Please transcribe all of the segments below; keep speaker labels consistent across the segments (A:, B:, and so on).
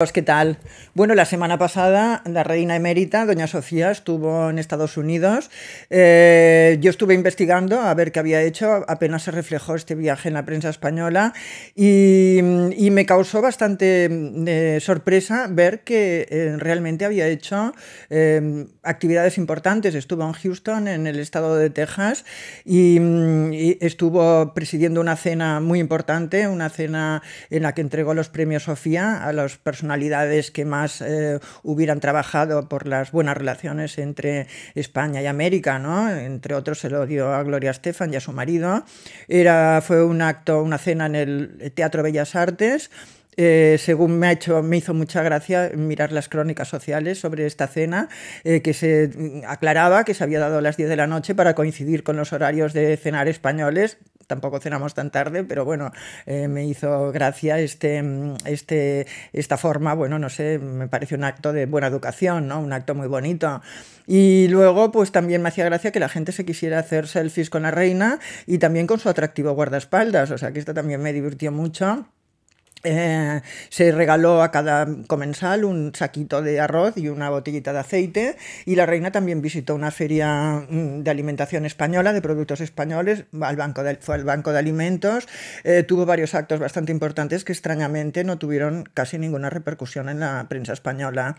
A: Pues, ¿Qué tal? Bueno, la semana pasada la reina emérita, doña Sofía, estuvo en Estados Unidos. Eh, yo estuve investigando a ver qué había hecho, apenas se reflejó este viaje en la prensa española y, me causó bastante eh, sorpresa ver que eh, realmente había hecho actividades importantes. Estuvo en Houston, en el estado de Texas, y, y estuvo presidiendo una cena muy importante, una cena en la que entregó los premios Sofía a los personajes personalidades que más eh, hubieran trabajado por las buenas relaciones entre España y América, ¿no? Entre otros se lo dio a Gloria Estefan y a su marido. Era, fue un acto, una cena en el Teatro Bellas Artes eh, según me ha hecho, me hizo mucha gracia mirar las crónicas sociales sobre esta cena, eh, que se mm, aclaraba que se había dado a las 10 de la noche para coincidir con los horarios de cenar españoles, tampoco cenamos tan tarde, pero bueno, eh, me hizo gracia este, mm, este, esta forma, bueno, no sé, me parece un acto de buena educación, ¿no? Un acto muy bonito. Y luego, pues también me hacía gracia que la gente se quisiera hacer selfies con la reina y también con su atractivo guardaespaldas, o sea que esto también me divirtió mucho. Eh, se regaló a cada comensal un saquito de arroz y una botellita de aceite y la reina también visitó una feria mm, de alimentación española, de productos españoles, al banco fue al banco de alimentos, eh, tuvo varios actos bastante importantes que extrañamente no tuvieron casi ninguna repercusión en la prensa española.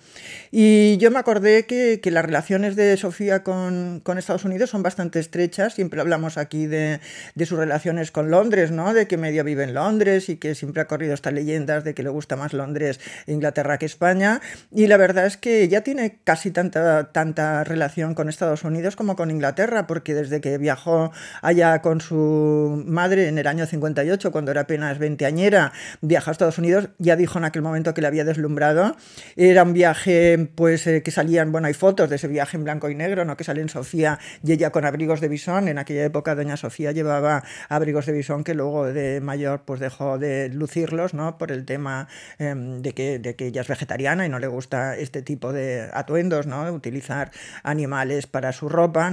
A: Y yo me acordé que, las relaciones de Sofía con, con, Estados Unidos son bastante estrechas, siempre hablamos aquí de, sus relaciones con Londres, ¿no? de que media vive en Londres y que siempre ha corrido hasta leyendas de que le gusta más Londres e Inglaterra que España. Y la verdad es que ya tiene casi tanta, tanta relación con Estados Unidos como con Inglaterra, porque desde que viajó allá con su madre en el año 58, cuando era apenas veinteañera, viajó a Estados Unidos, ya dijo en aquel momento que le había deslumbrado. Era un viaje, pues, eh, que salían, bueno, hay fotos de ese viaje en blanco y negro, ¿no? Que salen Sofía y ella con abrigos de visón, En aquella época, doña Sofía llevaba abrigos de visón que luego de mayor, pues, dejó de lucirlos, ¿no? Por el tema em, de, que, ella es vegetariana y no le gusta este tipo de atuendos, ¿no? Utilizar animales para su ropa,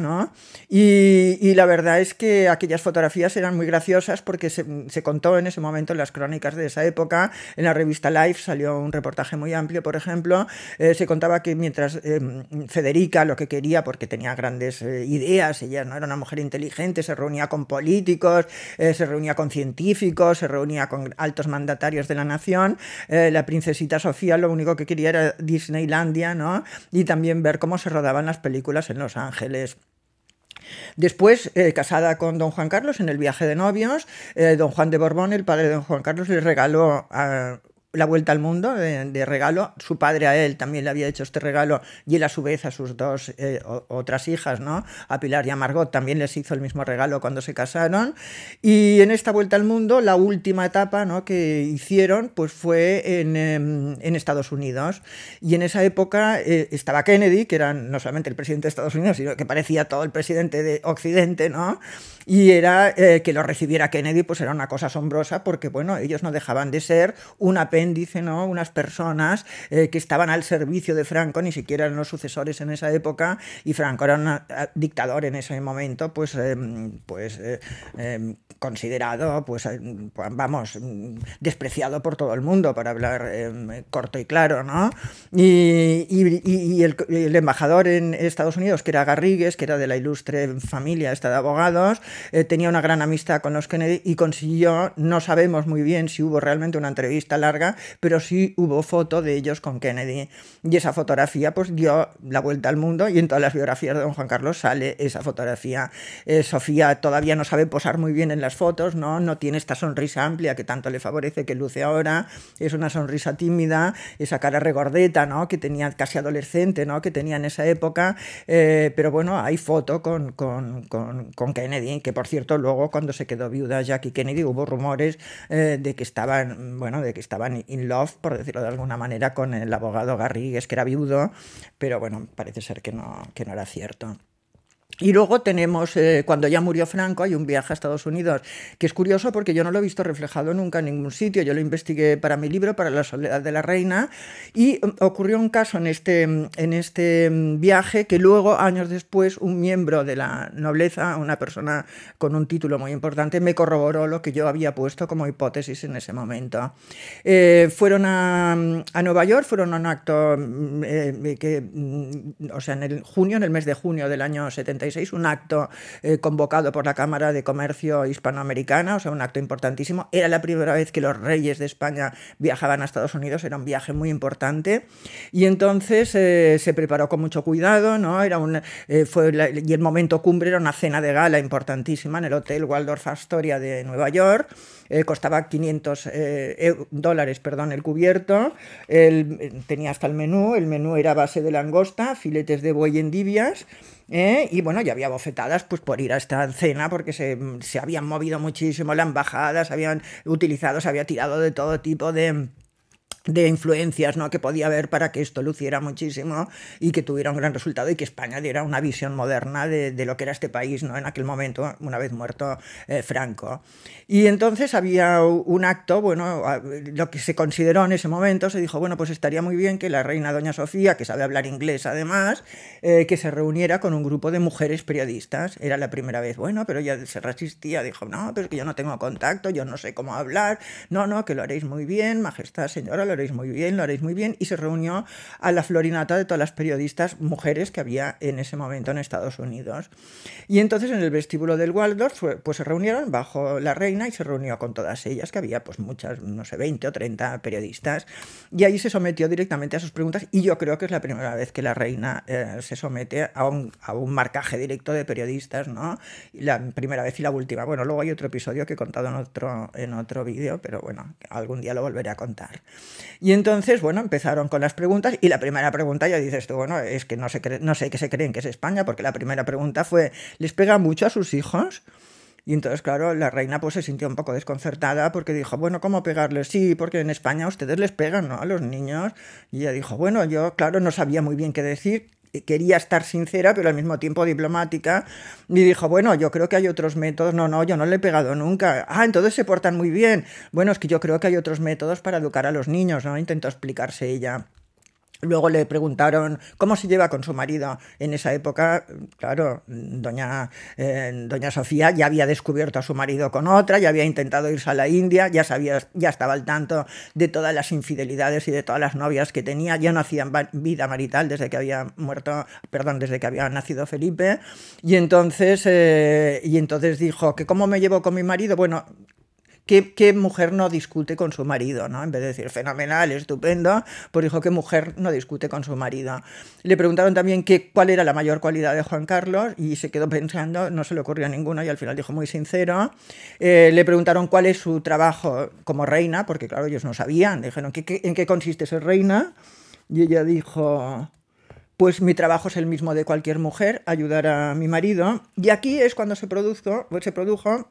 A: Y, la verdad es que aquellas fotografías eran muy graciosas porque se, contó en ese momento en las crónicas de esa época, en la revista Life salió un reportaje muy amplio, por ejemplo, eh, se contaba que mientras em, Federica lo que quería, porque tenía grandes eh, ideas, ella no era una mujer inteligente, se reunía con políticos, eh, se reunía con científicos, se reunía con altos mandatarios, de la nación, eh, la princesita Sofía lo único que quería era Disneylandia, ¿no? Y también ver cómo se rodaban las películas en Los Ángeles. Después, eh, casada con don Juan Carlos en el viaje de novios, eh, don Juan de Borbón, el padre de don Juan Carlos, le regaló a la vuelta al mundo de, regalo. Su padre a él también le había hecho este regalo y él a su vez a sus dos eh, otras hijas, ¿no? A Pilar y a Margot también les hizo el mismo regalo cuando se casaron. Y en esta vuelta al mundo, la última etapa ¿no? que hicieron pues fue en, em, en Estados Unidos. Y en esa época eh, estaba Kennedy, que era no solamente el presidente de Estados Unidos, sino que parecía todo el presidente de Occidente, ¿no? Y era eh, que lo recibiera Kennedy, pues era una cosa asombrosa porque, bueno, ellos no dejaban de ser una pena dice, ¿no? Unas personas eh, que estaban al servicio de Franco, ni siquiera eran los sucesores en esa época, y Franco era un dictador en ese momento, pues, em, pues eh, em, considerado, pues eh, vamos, despreciado por todo el mundo, para hablar em, corto y claro, ¿no? Y, el, embajador en Estados Unidos, que era Garrigues, que era de la ilustre familia esta de abogados, eh, tenía una gran amistad con los Kennedy y consiguió, no sabemos muy bien si hubo realmente una entrevista larga, pero sí hubo foto de ellos con Kennedy. Y esa fotografía pues dio la vuelta al mundo y en todas las biografías de don Juan Carlos sale esa fotografía. Eh, Sofía todavía no sabe posar muy bien en la fotos, ¿no? No tiene esta sonrisa amplia que tanto le favorece, que luce ahora, es una sonrisa tímida, esa cara regordeta, ¿no? Que tenía casi adolescente, ¿no? Que tenía en esa época, eh, pero bueno, hay foto con, con, Kennedy, que por cierto luego cuando se quedó viuda Jackie Kennedy hubo rumores eh, de que estaban, bueno, de que estaban in love, por decirlo de alguna manera, con el abogado Garrigues, que era viudo, pero bueno, parece ser que no, que no era cierto. Y luego tenemos, eh, cuando ya murió Franco, hay un viaje a Estados Unidos, que es curioso porque yo no lo he visto reflejado nunca en ningún sitio. Yo lo investigué para mi libro, para La Soledad de la Reina, y um, ocurrió un caso en este, mm, en este mm, viaje que luego, años después, un miembro de la nobleza, una persona con un título muy importante, me corroboró lo que yo había puesto como hipótesis en ese momento. Eh, fueron mm, a, Nueva York, fueron a un acto, eh, que, o sea, en el junio, en el mes de junio del año 70 un acto eh, convocado por la Cámara de Comercio Hispanoamericana, o sea, un acto importantísimo. Era la primera vez que los reyes de España viajaban a Estados Unidos, era un viaje muy importante. Y entonces eh, se preparó con mucho cuidado, ¿no? Era un, eh, fue y el momento cumbre era una cena de gala importantísima en el Hotel Waldorf Astoria de Nueva York. costaba 500 dólares perdón, el cubierto, el, tenía hasta el menú, el menú era base de langosta, filetes de buey en divias, ¿eh? Y bueno, ya había bofetadas pues, por ir a esta cena porque se, se habían movido muchísimo la embajada, se habían utilizado, se había tirado de todo tipo de de influencias ¿no? que podía haber para que esto luciera muchísimo y que tuviera un gran resultado y que España diera una visión moderna de, de lo que era este país ¿no? en aquel momento, una vez muerto eh, Franco. Y entonces había un acto, bueno, lo que se consideró en ese momento, se dijo, bueno, pues estaría muy bien que la reina Doña Sofía, que sabe hablar inglés además, eh, que se reuniera con un grupo de mujeres periodistas. Era la primera vez, bueno, pero ya se resistía, dijo, no, pero es que yo no tengo contacto, yo no sé cómo hablar, no, no, que lo haréis muy bien, majestad señora, lo haréis muy bien, lo haréis muy bien, y se reunió a la florinata de todas las periodistas mujeres que había en ese momento en Estados Unidos. Y entonces en el vestíbulo del Waldorf pues se reunieron bajo la reina y se reunió con todas ellas, que había pues muchas, no sé, 20 o 30 periodistas, y ahí se sometió directamente a sus preguntas y yo creo que es la primera vez que la reina eh, se somete a un, a un marcaje directo de periodistas, ¿no? La primera vez y la última. Bueno, luego hay otro episodio que he contado en otro, en otro vídeo, pero bueno, algún día lo volveré a contar. Y entonces, bueno, empezaron con las preguntas y la primera pregunta ya dices tú, bueno, es que no, se no sé qué se creen que es España, porque la primera pregunta fue, ¿les pega mucho a sus hijos? Y entonces, claro, la reina pues se sintió un poco desconcertada porque dijo, bueno, ¿cómo pegarles? Sí, porque en España ustedes les pegan, ¿no? A los niños. Y ella dijo, bueno, yo, claro, no sabía muy bien qué decir, eh, quería estar sincera, pero al mismo tiempo diplomática, y dijo, bueno, yo creo que hay otros métodos, no, no, yo no le he pegado nunca, ah, entonces se portan muy bien, bueno, es que yo creo que hay otros métodos para educar a los niños, ¿no? Intentó explicarse ella. Luego le preguntaron cómo se lleva con su marido. En esa época, claro, doña, eh, doña Sofía ya había descubierto a su marido con otra, ya había intentado irse a la India, ya, sabía, ya estaba al tanto de todas las infidelidades y de todas las novias que tenía, ya no hacían vida marital desde que había muerto, perdón, desde que había nacido Felipe. Y entonces, eh, y entonces dijo que cómo me llevo con mi marido. Bueno, ¿Qué, mujer no discute con su marido? ¿no? En vez de decir fenomenal, estupendo, pues dijo ¿qué mujer no discute con su marido. Le preguntaron también qué cuál era la mayor cualidad de Juan Carlos y se quedó pensando, no se le ocurrió ninguna y al final dijo muy sincero. Eh, le preguntaron cuál es su trabajo como reina, porque claro, ellos no sabían. Dijeron, en qué consiste ser reina? Y ella dijo, pues mi trabajo es el mismo de cualquier mujer, ayudar a mi marido. Y aquí es cuando se produjo, se produjo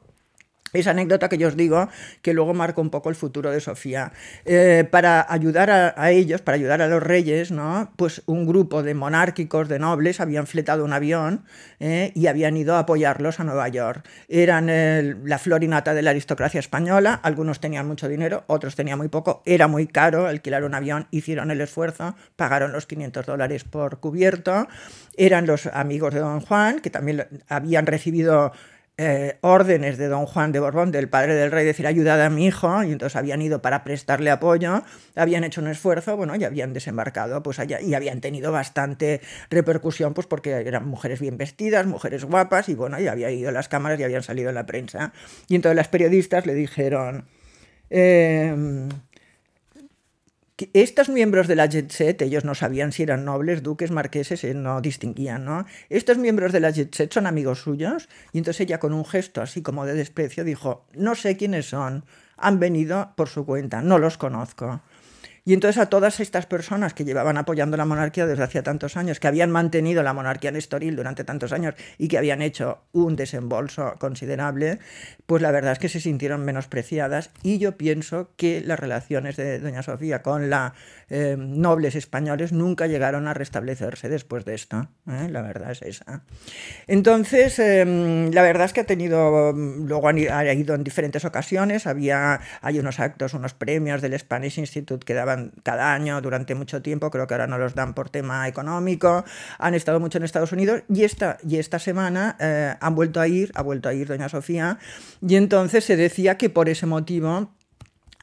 A: esa anécdota que yo os digo, que luego marcó un poco el futuro de Sofía. Eh, para ayudar a, ellos, para ayudar a los reyes, ¿no? pues un grupo de monárquicos, de nobles, habían fletado un avión eh, y habían ido a apoyarlos a Nueva York. Eran eh, la florinata de la aristocracia española, algunos tenían mucho dinero, otros tenían muy poco, era muy caro alquilar un avión, hicieron el esfuerzo, pagaron los 500 dólares por cubierto, eran los amigos de Don Juan, que también habían recibido eh, órdenes de don Juan de Borbón, del padre del rey, decir ayudad a mi hijo, y entonces habían ido para prestarle apoyo, habían hecho un esfuerzo, bueno, y habían desembarcado pues allá, y habían tenido bastante repercusión, pues porque eran mujeres bien vestidas, mujeres guapas, y bueno, y había ido a las cámaras y habían salido en la prensa. Y entonces las periodistas le dijeron... Em, estos miembros de la Jet Set, ellos no sabían si eran nobles, duques, marqueses, eh, no distinguían, ¿no? Estos miembros de la Jet Set son amigos suyos, y entonces ella con un gesto así como de desprecio dijo, no sé quiénes son, han venido por su cuenta, no los conozco. Y entonces a todas estas personas que llevaban apoyando la monarquía desde hacía tantos años, que habían mantenido la monarquía en Estoril durante tantos años y que habían hecho un desembolso considerable, pues la verdad es que se sintieron menospreciadas y yo pienso que las relaciones de doña Sofía con la eh, nobles españoles nunca llegaron a restablecerse después de esto. ¿eh? La verdad es esa. Entonces, em, la verdad es que ha tenido, luego ha ido en diferentes ocasiones, había, hay unos actos, unos premios del Spanish Institute que daban cada año, durante mucho tiempo, creo que ahora no los dan por tema económico, han estado mucho en Estados Unidos y esta, y esta semana eh, han vuelto a ir, ha vuelto a ir doña Sofía, y entonces se decía que por ese motivo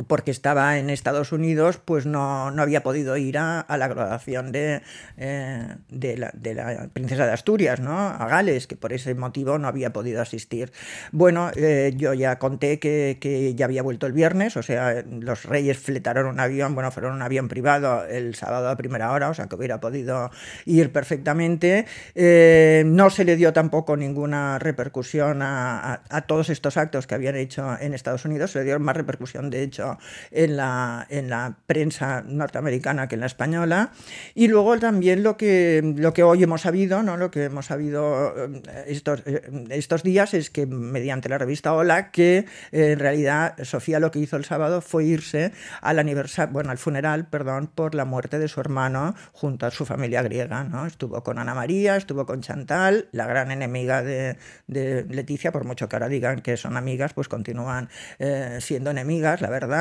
A: porque estaba en Estados Unidos, pues no, había podido ir a, la graduación de, eh, de, la, princesa de Asturias, ¿no? A Gales, que por ese motivo no había podido asistir. Bueno, eh, yo ya conté que, ya había vuelto el viernes, o sea, los reyes fletaron un avión, bueno, fueron un avión privado el sábado a primera hora, o sea, que hubiera podido ir perfectamente. Eh, no se le dio tampoco ninguna repercusión a todos estos actos que habían hecho en Estados Unidos, se le dio más repercusión, de hecho, en la, en la prensa norteamericana que en la española. Y luego también lo que, lo que hoy hemos sabido, ¿no? lo que hemos sabido eh, eh, estos, días es que mediante la revista Hola, que eh, en realidad Sofía lo que hizo el sábado fue irse al bueno, al funeral, perdón, por la muerte de su hermano junto a su familia griega. ¿no? Estuvo con Ana María, estuvo con Chantal, la gran enemiga de, Leticia, por mucho que ahora digan que son amigas, pues continúan siendo enemigas, la verdad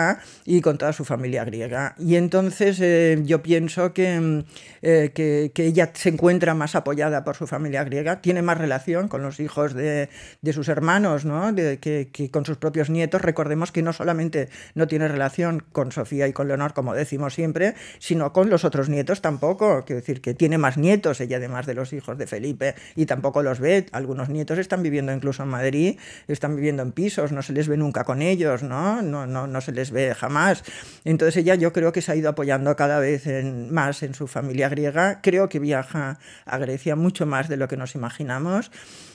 A: y con toda su familia griega. Y entonces eh, yo pienso mm, eh, que, que, ella se encuentra más apoyada por su familia griega, tiene más relación con los hijos de, sus hermanos, De, que, con sus propios nietos. Recordemos que no solamente no tiene relación con Sofía y con Leonor, como decimos siempre, sino con los otros nietos tampoco. Quiero decir, que tiene más nietos ella, además de los hijos de Felipe, y tampoco los ve. Algunos nietos están viviendo incluso en Madrid, están viviendo en pisos, no se les ve nunca con ellos, ¿no? No, no, no se les ve jamás. Entonces ella yo creo que se ha ido apoyando cada vez en, más en su familia griega. Creo que viaja a Grecia mucho más de lo que nos imaginamos.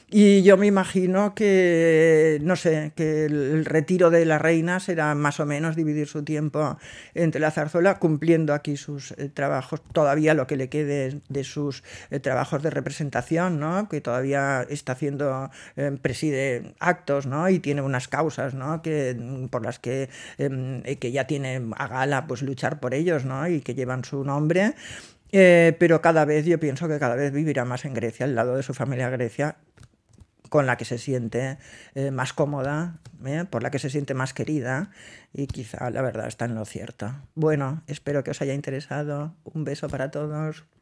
A: Y yo me imagino que, no sé, que el retiro de la reina será más o menos dividir su tiempo entre la zarzuela, cumpliendo aquí sus eh, trabajos, todavía lo que le quede de sus eh, trabajos de representación, ¿no? que todavía está haciendo, em, preside actos ¿no? y tiene unas causas ¿no? que, mm, por las que, em, eh, que ya tiene a gala pues, luchar por ellos ¿no? y que llevan su nombre. pero cada vez, yo pienso que cada vez vivirá más en Grecia, al lado de su familia Grecia, con la que se siente eh, más cómoda, eh, por la que se siente más querida y quizá la verdad está en lo cierto. Bueno, espero que os haya interesado. Un beso para todos.